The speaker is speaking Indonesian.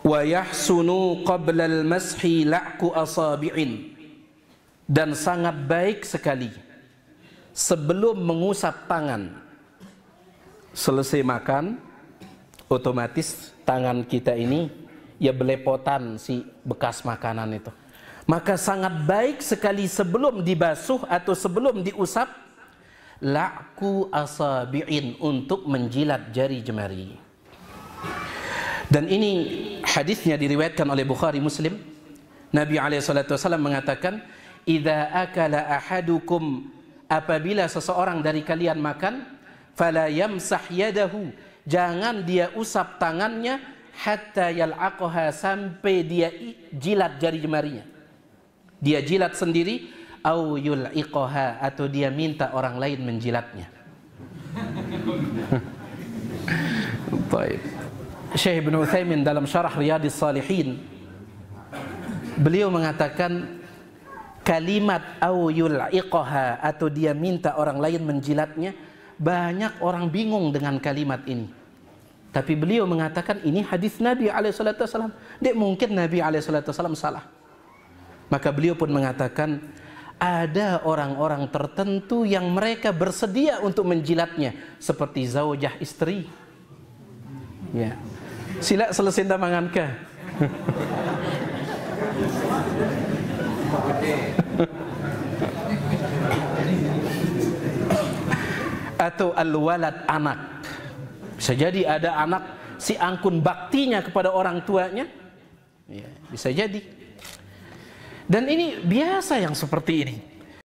wa yahsunu qabla al-mashi dan sangat baik sekali sebelum mengusap tangan selesai makan otomatis tangan kita ini ya belepotan si bekas makanan itu maka sangat baik sekali sebelum dibasuh atau sebelum diusap la'ku asabi'in untuk menjilat jari jemari. Dan ini Hadisnya diriwayatkan oleh Bukhari Muslim. Nabi SAW mengatakan, "Idza akala ahadukum apabila seseorang dari kalian makan, fala yamsah yadahu, jangan dia usap tangannya hatta yal'aqaha sampai dia jilat jari jemarinya." Dia jilat sendiri au yul'iqaha atau dia minta orang lain menjilatnya. Baik. Syekh Ibn Uthaymin dalam syarah Riyadis Salihin beliau mengatakan kalimat au yul'iqaha atau dia minta orang lain menjilatnya banyak orang bingung dengan kalimat ini tapi beliau mengatakan ini hadis Nabi SAW Dia dek mungkin Nabi SAW salah maka beliau pun mengatakan ada orang-orang tertentu yang mereka bersedia untuk menjilatnya seperti zaujah istri ya Sila selesai tamangan ke. Atau alwalat anak. Bisa jadi ada anak si angkun baktinya kepada orang tuanya. Iya, bisa jadi. Dan ini biasa yang seperti ini.